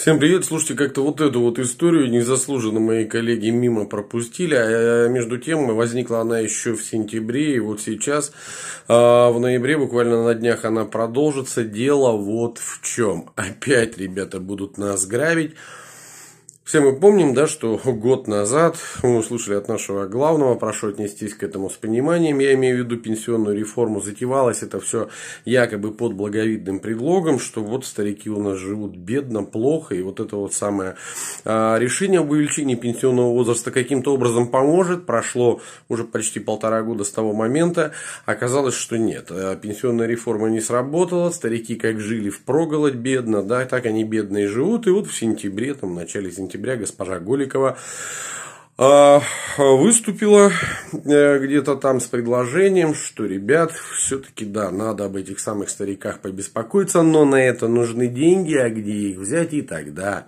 Всем привет! Слушайте, как-то вот эту вот историю незаслуженно мои коллеги мимо пропустили, а, а, а между тем возникла она еще в сентябре, и вот сейчас а, в ноябре, буквально на днях она продолжится. Дело вот в чем. Опять ребята будут нас грабить. Все мы помним, да, что год назад мы услышали от нашего главного, прошу отнестись к этому с пониманием, я имею в виду пенсионную реформу, затевалось это все якобы под благовидным предлогом, что вот старики у нас живут бедно, плохо, и вот это вот самое а, решение об увеличении пенсионного возраста каким-то образом поможет, прошло уже почти полтора года с того момента, оказалось, что нет, а, пенсионная реформа не сработала, старики как жили в проголодь бедно, да, так они бедные живут, и вот в сентябре, там, в начале сентября, октября госпожа Голикова а, выступила э, где-то там с предложением, что, ребят, все-таки, да, надо об этих самых стариках побеспокоиться, но на это нужны деньги, а где их взять и тогда.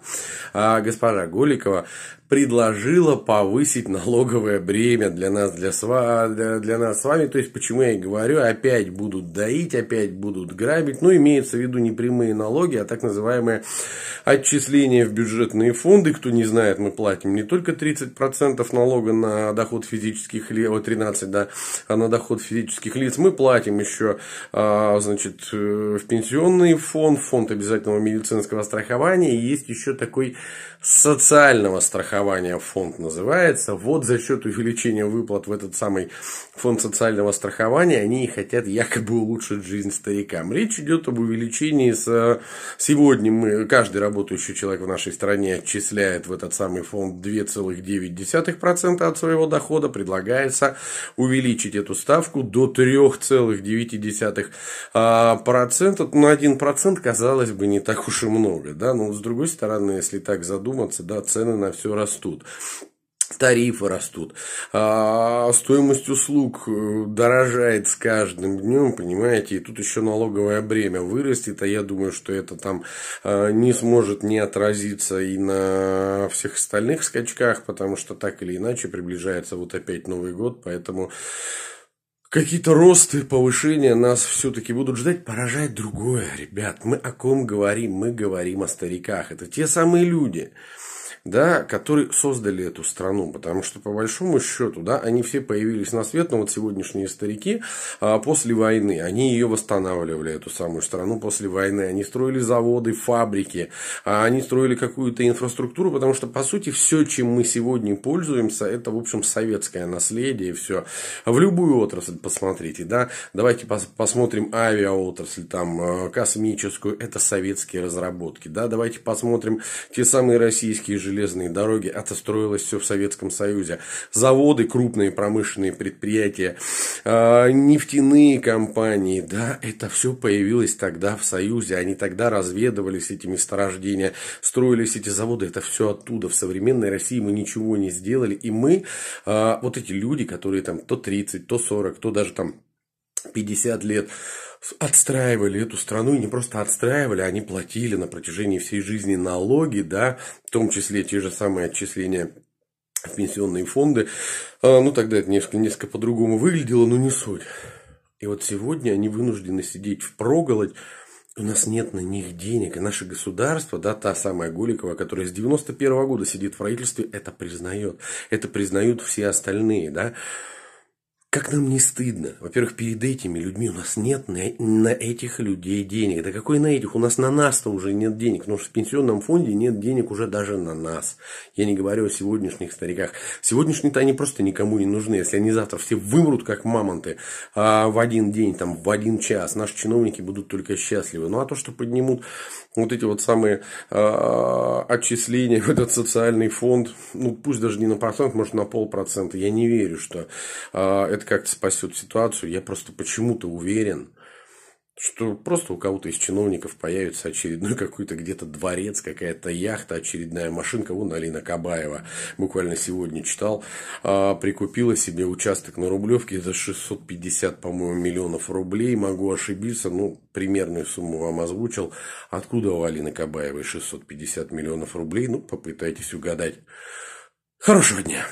А госпожа Голикова предложила повысить налоговое бремя для нас, для, сва, для, для нас с вами. То есть, почему я и говорю, опять будут доить, опять будут грабить. Ну, имеется в виду не прямые налоги, а так называемые отчисления в бюджетные фонды. Кто не знает, мы платим не только 30% налога на доход физических лиц, 13, да, а на доход физических лиц. Мы платим еще, а, значит, э, в пенсионный фонд, фонд обязательного медицинского страхования. И есть еще такой социального страхования страхования фонд называется, вот за счет увеличения выплат в этот самый фонд социального страхования они и хотят якобы улучшить жизнь старикам. Речь идет об увеличении с... Сегодня мы, каждый работающий человек в нашей стране отчисляет в этот самый фонд 2,9% от своего дохода, предлагается увеличить эту ставку до 3,9% на 1% казалось бы не так уж и много, да, но с другой стороны, если так задуматься, да, цены на все растут растут тарифы растут, а стоимость услуг э, дорожает с каждым днем, понимаете, и тут еще налоговое бремя вырастет, а я думаю, что это там э, не сможет не отразиться и на всех остальных скачках, потому что так или иначе приближается вот опять Новый год, поэтому какие-то росты, повышения нас все-таки будут ждать, поражает другое, ребят, мы о ком говорим, мы говорим о стариках, это те самые люди, да, которые создали эту страну, потому что по большому счету, да, они все появились на свет, но вот сегодняшние старики а, после войны, они ее восстанавливали, эту самую страну после войны, они строили заводы, фабрики, а они строили какую-то инфраструктуру, потому что, по сути, все, чем мы сегодня пользуемся, это, в общем, советское наследие, все. В любую отрасль посмотрите, да, давайте пос посмотрим авиаотрасль, там, а, космическую, это советские разработки, да, давайте посмотрим те самые российские же железные дороги, а это строилось все в Советском Союзе. Заводы, крупные промышленные предприятия, а, нефтяные компании, да, это все появилось тогда в Союзе, они тогда разведывались эти месторождения, строились эти заводы, это все оттуда. В современной России мы ничего не сделали, и мы, а, вот эти люди, которые там то 30, то 40, то даже там 50 лет отстраивали эту страну, и не просто отстраивали, они платили на протяжении всей жизни налоги, да, в том числе те же самые отчисления в пенсионные фонды. А, ну, тогда это несколько, несколько по-другому выглядело, но не суть. И вот сегодня они вынуждены сидеть в проголодь, у нас нет на них денег. И наше государство, да, та самая Голикова, которая с 91 -го года сидит в правительстве, это признает. Это признают все остальные, да. Как нам не стыдно? Во-первых, перед этими людьми у нас нет на, на этих людей денег. Да какой на этих? У нас на нас-то уже нет денег, потому что в пенсионном фонде нет денег уже даже на нас. Я не говорю о сегодняшних стариках. Сегодняшние-то они просто никому не нужны. Если они завтра все вымрут, как мамонты, а в один день, там, в один час, наши чиновники будут только счастливы. Ну, а то, что поднимут вот эти вот самые а, отчисления в этот социальный фонд, ну, пусть даже не на процент, может, на полпроцента, я не верю, что а, это это как-то спасет ситуацию. Я просто почему-то уверен, что просто у кого-то из чиновников появится очередной какой-то где-то дворец, какая-то яхта, очередная машинка. Вон Алина Кабаева буквально сегодня читал. А, прикупила себе участок на Рублевке за 650, по-моему, миллионов рублей. Могу ошибиться, ну, примерную сумму вам озвучил. Откуда у Алины Кабаевой 650 миллионов рублей? Ну, попытайтесь угадать. Хорошего дня!